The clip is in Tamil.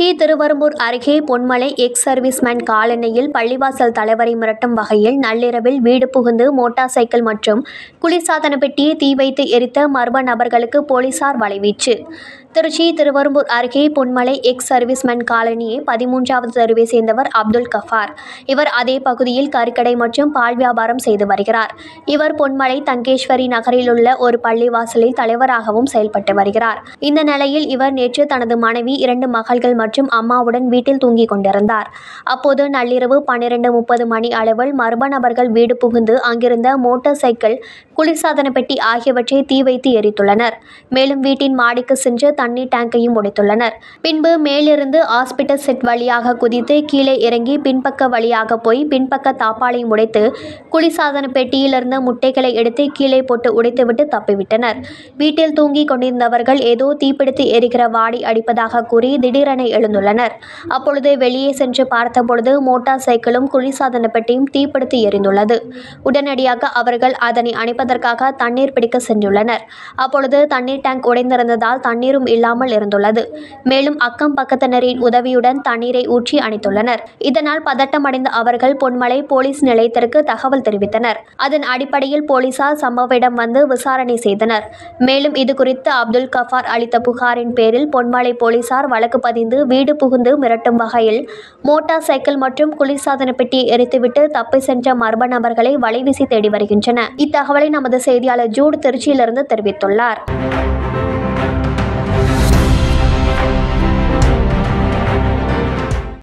திருச்சி திருவரம்பூர் அருகே பொன்மலை எக்ஸ் சர்வீஸ்மேன் காலனியில் பள்ளிவாசல் தலைவரை மிரட்டும் வகையில் நள்ளிரவில் வீடு புகுந்து மோட்டார் சைக்கிள் மற்றும் குளிர்சாதன பெட்டியை தீ வைத்து எரித்த மர்ம நபர்களுக்கு போலீசார் வலைவீச்சு திருச்சி திருவரம்பூர் அருகே பொன்மலை எக்ஸ் சர்வீஸ்மேன் காலனியை பதிமூன்றாவது தெருவை சேர்ந்தவர் அப்துல் கஃபார் இவர் அதே பகுதியில் கருக்கடை மற்றும் பால் வியாபாரம் செய்து வருகிறார் இவர் பொன்மலை தங்கேஸ்வரி நகரில் உள்ள ஒரு பள்ளிவாசலில் தலைவராகவும் செயல்பட்டு வருகிறார் இந்த நிலையில் இவர் நேற்று தனது மனைவி இரண்டு மகள்கள் மற்றும் மற்றும் அம்மாவுடன் வீட்டில் தூங்கிக் கொண்டிருந்தார் அப்போது நள்ளிரவு பன்னிரண்டு முப்பது மணி அளவில் மர்ம நபர்கள் வீடு புகுந்து அங்கிருந்த மோட்டார் சைக்கிள் குளிர்சாதன பெட்டி ஆகியவற்றை தீ வைத்து எரித்துள்ளனர் மேலும் வீட்டின் மாடிக்கு சென்று தண்ணீர் டேங்கையும் உடைத்துள்ளனர் பின்பு மேலிருந்து ஹாஸ்பிட்டல் செட் வழியாக குதித்து கீழே இறங்கி பின்பக்க வழியாக போய் பின்பக்க தாப்பாலை உடைத்து குளிர்சாதன பெட்டியிலிருந்து முட்டைகளை எடுத்து கீழே போட்டு உடைத்துவிட்டு தப்பிவிட்டனர் வீட்டில் தூங்கிக் கொண்டிருந்தவர்கள் ஏதோ தீப்பிடித்து எரிகிற வாடி அடிப்பதாக கூறி திடீரென எழுந்துள்ளனர் அப்பொழுது வெளியே சென்று பார்த்தபொழுது மோட்டார் சைக்கிளும் குளிர்சாதன பெட்டியும் தீப்பிடித்து எரிந்துள்ளது உடனடியாக அவர்கள் அதனை அணைப்பதற்காக தண்ணீர் பிடிக்க சென்றுள்ளனர் அப்பொழுது தண்ணீர் டேங்க் உடைந்திருந்ததால் தண்ணீரும் இல்லாமல் இருந்துள்ளது மேலும் அக்கம் பக்கத்தினரின் உதவியுடன் தண்ணீரை ஊற்றி அணைத்துள்ளனர் இதனால் பதட்டமடைந்த அவர்கள் பொன்மலை போலீஸ் நிலையத்திற்கு தகவல் தெரிவித்தனர் அதன் அடிப்படையில் போலீசார் சம்பவ இடம் வந்து விசாரணை செய்தனர் மேலும் இதுகுறித்து அப்துல் கஃபார் அளித்த புகாரின் பேரில் பொன்மலை போலீசார் வழக்கு பதிந்து வீடு புகுந்து மிரட்டும் வகையில் மோட்டார் சைக்கிள் மற்றும் குளிர்சாதன பெட்டியை எரித்துவிட்டு தப்பி சென்ற மர்ம நபர்களை வலைவீசி தேடி வருகின்றன இத்தகவலை நமது செய்தியாளர் ஜூட் திருச்சியிலிருந்து தெரிவித்துள்ளார்